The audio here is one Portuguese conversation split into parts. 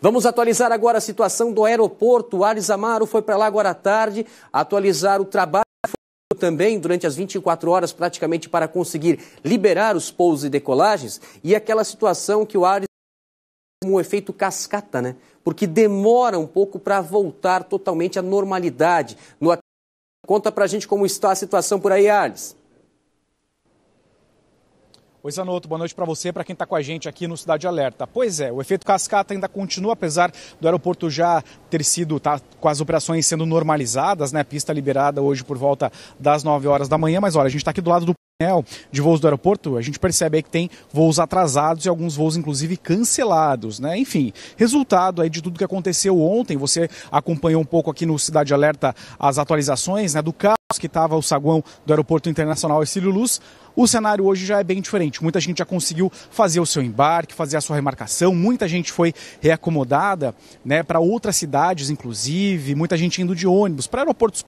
Vamos atualizar agora a situação do aeroporto. O Ares Amaro foi para lá agora à tarde atualizar o trabalho também durante as 24 horas praticamente para conseguir liberar os pousos e decolagens e aquela situação que o Ares como um efeito cascata, né? Porque demora um pouco para voltar totalmente à normalidade. No... Conta a gente como está a situação por aí, Ares. Oi, Zanotto, boa noite para você, para quem está com a gente aqui no Cidade Alerta. Pois é, o efeito cascata ainda continua, apesar do aeroporto já ter sido, tá, com as operações sendo normalizadas, né? Pista liberada hoje por volta das 9 horas da manhã, mas olha, a gente está aqui do lado do né, de voos do aeroporto, a gente percebe que tem voos atrasados e alguns voos inclusive cancelados, né? Enfim, resultado aí de tudo que aconteceu ontem, você acompanhou um pouco aqui no Cidade Alerta as atualizações, né, do caos que estava o saguão do Aeroporto Internacional Ercílio Luz, o cenário hoje já é bem diferente. Muita gente já conseguiu fazer o seu embarque, fazer a sua remarcação, muita gente foi reacomodada, né, para outras cidades inclusive, muita gente indo de ônibus para aeroportos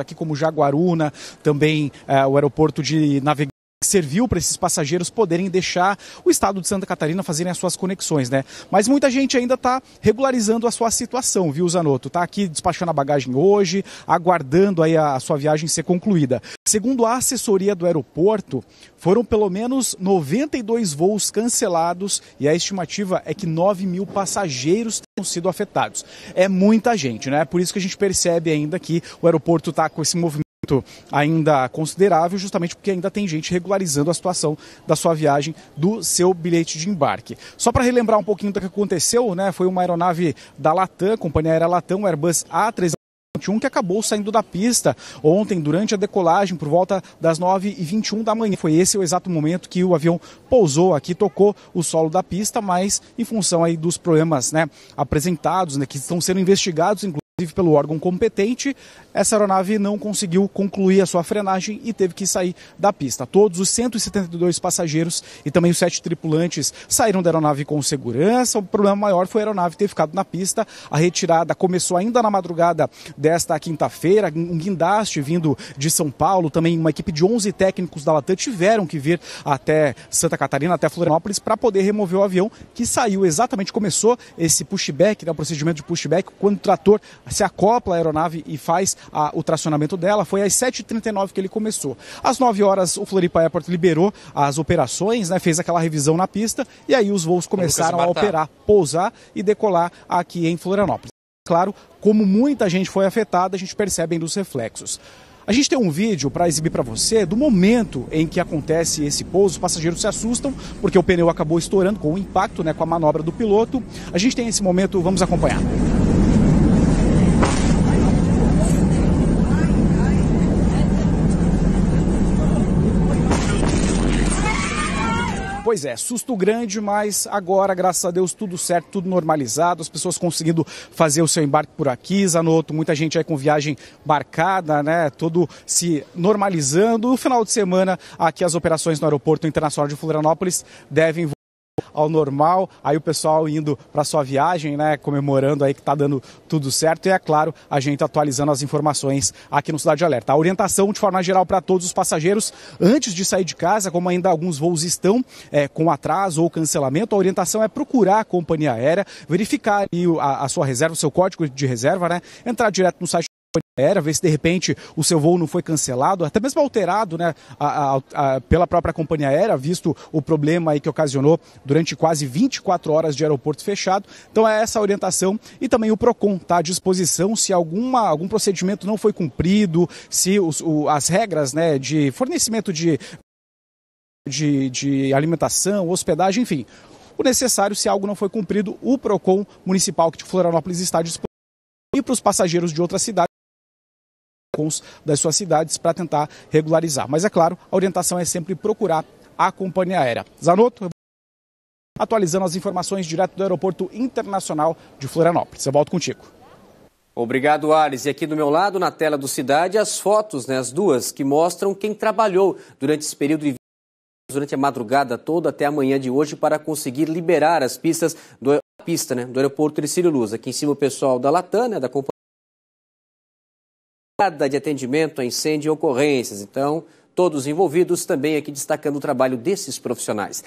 aqui como Jaguaruna, também é, o aeroporto de navegação serviu para esses passageiros poderem deixar o estado de Santa Catarina fazerem as suas conexões, né? Mas muita gente ainda está regularizando a sua situação, viu, Zanotto? Está aqui despachando a bagagem hoje, aguardando aí a, a sua viagem ser concluída. Segundo a assessoria do aeroporto, foram pelo menos 92 voos cancelados e a estimativa é que 9 mil passageiros tenham sido afetados. É muita gente, né? Por isso que a gente percebe ainda que o aeroporto está com esse movimento impacto ainda considerável, justamente porque ainda tem gente regularizando a situação da sua viagem, do seu bilhete de embarque. Só para relembrar um pouquinho do que aconteceu, né? Foi uma aeronave da Latam, companhia aérea Latam, Airbus a 321 que acabou saindo da pista ontem durante a decolagem por volta das 9h21 da manhã. Foi esse o exato momento que o avião pousou aqui, tocou o solo da pista, mas em função aí dos problemas né, apresentados, né, que estão sendo investigados, inclusive inclusive pelo órgão competente, essa aeronave não conseguiu concluir a sua frenagem e teve que sair da pista. Todos os 172 passageiros e também os sete tripulantes saíram da aeronave com segurança. O problema maior foi a aeronave ter ficado na pista. A retirada começou ainda na madrugada desta quinta-feira. Um guindaste vindo de São Paulo, também uma equipe de 11 técnicos da Latam tiveram que vir até Santa Catarina, até Florianópolis, para poder remover o avião que saiu exatamente, começou esse pushback, né, o procedimento de pushback, quando o trator se acopla à aeronave e faz a, o tracionamento dela. Foi às 7h39 que ele começou. Às 9 horas, o Floripa Airport liberou as operações, né, fez aquela revisão na pista e aí os voos começaram a operar, pousar e decolar aqui em Florianópolis. Claro, como muita gente foi afetada, a gente percebe dos reflexos. A gente tem um vídeo para exibir para você do momento em que acontece esse pouso. Os passageiros se assustam porque o pneu acabou estourando com o impacto, né, com a manobra do piloto. A gente tem esse momento, vamos acompanhar. Pois é, susto grande, mas agora, graças a Deus, tudo certo, tudo normalizado, as pessoas conseguindo fazer o seu embarque por aqui, Zanotto, muita gente aí com viagem barcada, né? Todo se normalizando. O final de semana, aqui as operações no Aeroporto Internacional de Florianópolis devem ao normal, aí o pessoal indo para sua viagem, né, comemorando aí que está dando tudo certo e é claro, a gente atualizando as informações aqui no Cidade Alerta. A orientação de forma geral para todos os passageiros antes de sair de casa, como ainda alguns voos estão é, com atraso ou cancelamento, a orientação é procurar a companhia aérea, verificar a, a sua reserva, o seu código de reserva, né, entrar direto no site aérea, ver se de repente o seu voo não foi cancelado, até mesmo alterado né, a, a, a, pela própria companhia aérea, visto o problema aí que ocasionou durante quase 24 horas de aeroporto fechado. Então é essa a orientação e também o PROCON está à disposição se alguma, algum procedimento não foi cumprido, se os, o, as regras né, de fornecimento de, de, de alimentação, hospedagem, enfim, o necessário, se algo não foi cumprido, o PROCON municipal que de Florianópolis está disponível e para os passageiros de outras cidades. PROCONs das suas cidades para tentar regularizar. Mas é claro, a orientação é sempre procurar a companhia aérea. Zanotto, atualizando as informações direto do Aeroporto Internacional de Florianópolis. Eu volto contigo. Obrigado, Ares. E aqui do meu lado, na tela do Cidade, as fotos, né, as duas, que mostram quem trabalhou durante esse período de durante a madrugada toda até amanhã de hoje para conseguir liberar as pistas do, pista, né, do aeroporto Ercílio Luz. Aqui em cima o pessoal da Latam, né, da companhia de atendimento a incêndio e ocorrências. Então, todos envolvidos, também aqui destacando o trabalho desses profissionais.